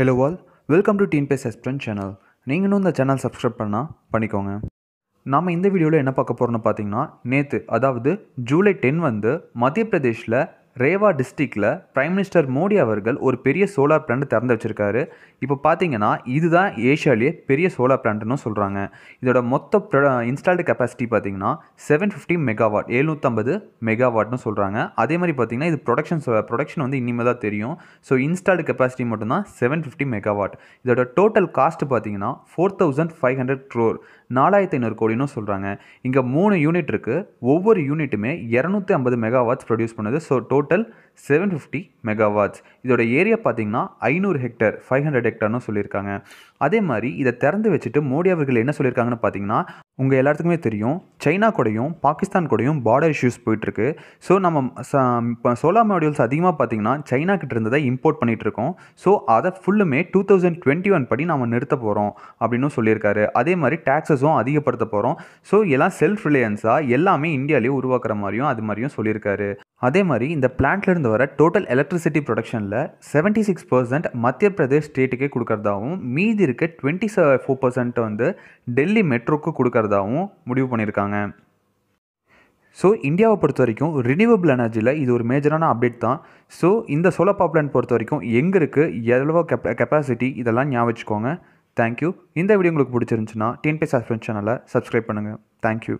hello all welcome to டீன் பேஸ் எஸ்பிரன் சேனல் நீங்களும் இந்த சேனல் சப்ஸ்கிரைப் பண்ணால் பண்ணிக்கோங்க நாம் இந்த வீடியோவில் என்ன பார்க்க போகிறோம்னு பார்த்தீங்கன்னா நேற்று அதாவது ஜூலை டென் வந்து மத்திய பிரதேஷில் ரேவா டிஸ்ட்ரிக்டில் பிரைம் மினிஸ்டர் மோடி அவர்கள் ஒரு பெரிய சோலார் பிளான்ட் திறந்து வச்சுருக்காரு இப்போ பார்த்தீங்கன்னா இதுதான் ஏஷியாலேயே பெரிய சோலார் பிளான்ட்னு சொல்கிறாங்க இதோட மொத்த இன்ஸ்டால்டு கெப்பாசிட்டி பார்த்தீங்கன்னா செவன் ஃபிஃப்டி மெகாவாட் எழுநூற்றம்பது மெகாவாட்னு சொல்கிறாங்க அதே மாதிரி பார்த்தீங்கன்னா இது ப்ரொடக்ஷன் ப்ரொடக்ஷன் வந்து இனிமேல் தான் தெரியும் ஸோ இன்ஸ்டால்டு கெப்பாசிட்டி மட்டும்தான் செவன் ஃபிஃப்டி மெகாவாட் இதோட டோட்டல் காஸ்ட் பார்த்தீங்கன்னா four thousand five hundred crore நாலாயிரத்து ஐநூறு கோடினும் சொல்கிறாங்க இங்கே மூணு யூனிட் இருக்குது ஒவ்வொரு யூனிட்டுமே இரநூத்தி ஐம்பது மெகாவாட்ஸ் ப்ரொடியூஸ் பண்ணுது so total total seven fifty megawatts இதோட ஏரியா பார்த்தீங்கன்னா ஐநூறு ஹெக்டர் ஃபைவ் ஹண்ட்ரட் ஹெக்டர்னு சொல்லியிருக்காங்க அதே மாதிரி இதை திறந்து வச்சுட்டு மோடி அவர்கள் என்ன சொல்லியிருக்காங்கன்னு பார்த்தீங்கன்னா உங்கள் எல்லாத்துக்குமே தெரியும் சைனா கூடையும் பாகிஸ்தான் கூடையும் பார்டர் இஷ்யூஸ் போயிட்டுருக்கு ஸோ நம்ம இப்போ சோலார் மாடியூல்ஸ் அதிகமாக பார்த்தீங்கன்னா சைனா கிட்ட இருந்ததை இம்போர்ட் இருக்கோம் ஸோ அதை ஃபுல்லுமே டூ தௌசண்ட் டுவெண்ட்டி ஒன் படி நம்ம நிறுத்த போகிறோம் அப்படின்னு சொல்லியிருக்காரு அதே மாதிரி டேக்ஸஸும் அதிகப்படுத்த போகிறோம் ஸோ எல்லாம் செல்ஃப் ரிலையன்ஸாக எல்லாமே இந்தியாவிலேயே உருவாக்குற மாதிரியும் அது மாதிரியும் சொல்லியிருக்காரு அதே மாதிரி இந்த பிளான்ட்லேருந்து வர டோட்டல் எலக்ட்ரிசிட்டி ப்ரொடக்ஷனில் seventy six percent Madhya Pradesh ஸ்டேட்டுக்கே கொடுக்கறதாகவும் மீதி இருக்க டுவெண்ட்டி செவன் ஃபோர் பர்சன்ட் வந்து டெல்லி மெட்ரோக்கு கொடுக்கறதாகவும் முடிவு பண்ணியிருக்காங்க ஸோ இந்தியாவை பொறுத்த வரைக்கும் ரினியூவபிள் எனர்ஜியில் இது ஒரு மேஜரான அப்டேட் தான் ஸோ இந்த சோலர் பவர் பிளான்ட் பொறுத்த வரைக்கும் எங்கே இருக்குது எவ்வளோ கெப் கெப்பாசிட்டி இதெல்லாம் ஞாபகம் வச்சுக்கோங்க தேங்க்யூ இந்த வீடியோ உங்களுக்கு பிடிச்சிருந்துச்சுன்னா டிஎன்பி சஸ்பென்ஸ் சேனலை சப்ஸ்கிரைப் பண்ணுங்கள் தேங்க்யூ